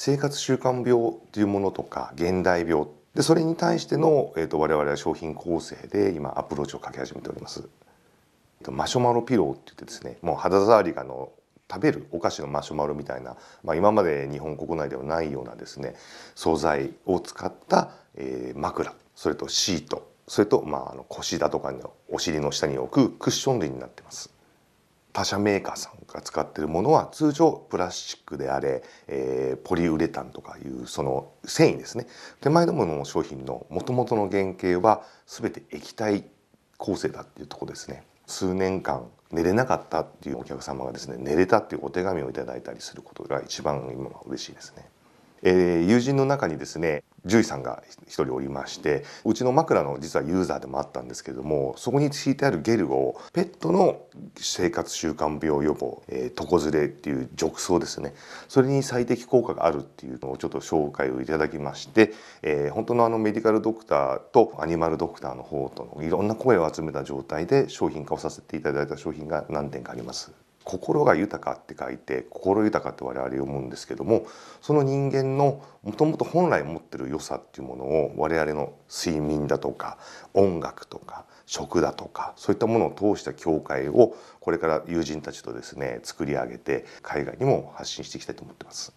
生活習慣病というものとか現代病でそれに対しての、えーと、我々は商品構成で今アプローチをかけ始めております。マシュマロピローって言ってですねもう肌触りがの食べるお菓子のマシュマロみたいな、まあ、今まで日本国内ではないようなですね素材を使った、えー、枕それとシートそれと、まあ、あの腰だとかのお尻の下に置くクッション類になってます。他社メーカーさんが使ってるものは通常プラスチックであれ、えー、ポリウレタンとかいうその繊維ですね手前どもの商品のもともとの原型は全て液体構成だっていうとこですね数年間寝れなかったっていうお客様がですね寝れたっていうお手紙をいただいたりすることが一番今は嬉しいですね。えー、友人の中にですね獣医さんが一人おりましてうちの枕の実はユーザーでもあったんですけれどもそこに敷いてあるゲルをペットの生活習慣病予防、えー、床ずれっていう褥瘡ですねそれに最適効果があるっていうのをちょっと紹介をいただきまして、えー、本当のあのメディカルドクターとアニマルドクターの方とのいろんな声を集めた状態で商品化をさせていただいた商品が何点かあります。心が豊かって書いて心豊かと我々読むんですけどもその人間のもともと本来持ってる良さっていうものを我々の睡眠だとか音楽とか食だとかそういったものを通した教会をこれから友人たちとですね作り上げて海外にも発信していきたいと思ってます。